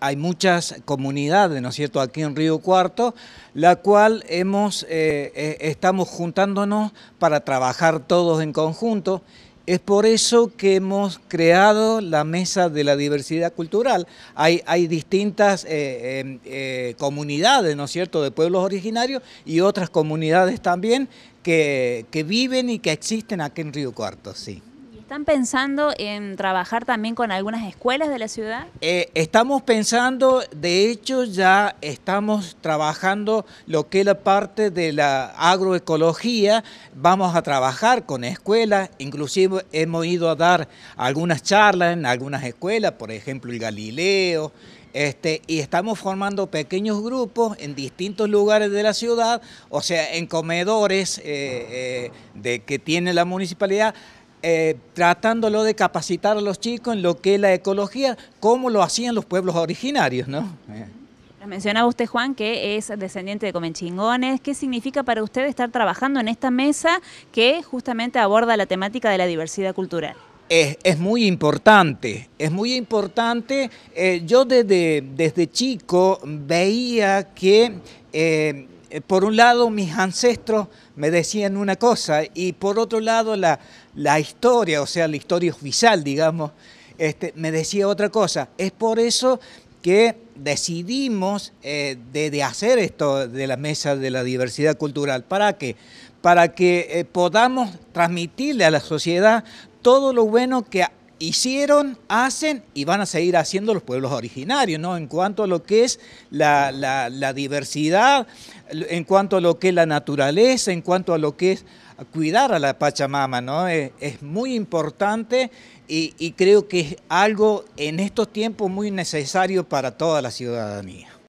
hay muchas comunidades, ¿no es cierto?, aquí en Río Cuarto, la cual hemos, eh, eh, estamos juntándonos para trabajar todos en conjunto. Es por eso que hemos creado la Mesa de la Diversidad Cultural. Hay, hay distintas eh, comunidades, ¿no es cierto?, de pueblos originarios y otras comunidades también que, que viven y que existen aquí en Río Cuarto, sí. ¿Están pensando en trabajar también con algunas escuelas de la ciudad? Eh, estamos pensando, de hecho ya estamos trabajando lo que es la parte de la agroecología, vamos a trabajar con escuelas, inclusive hemos ido a dar algunas charlas en algunas escuelas, por ejemplo el Galileo, este, y estamos formando pequeños grupos en distintos lugares de la ciudad, o sea, en comedores eh, eh, de, que tiene la municipalidad, eh, tratándolo de capacitar a los chicos en lo que es la ecología, como lo hacían los pueblos originarios, ¿no? Eh. Mencionaba usted, Juan, que es descendiente de Comenchingones. ¿Qué significa para usted estar trabajando en esta mesa que justamente aborda la temática de la diversidad cultural? Es, muy importante, es muy importante. Eh, yo desde, desde chico veía que eh, por un lado mis ancestros me decían una cosa y por otro lado la, historia, o sea, la historia oficial, digamos, este, me decía otra cosa. Es por eso que decidimos eh, de, hacer esto de la mesa de la diversidad cultural. ¿Para qué? Para que eh, podamos transmitirle a la sociedad todo lo bueno que hicieron, hacen y van a seguir haciendo los pueblos originarios, ¿no? En cuanto a lo que es la, diversidad, en cuanto a lo que es la naturaleza, en cuanto a lo que es cuidar a la Pachamama, ¿no? Es, muy importante y creo que es algo en estos tiempos muy necesario para toda la ciudadanía.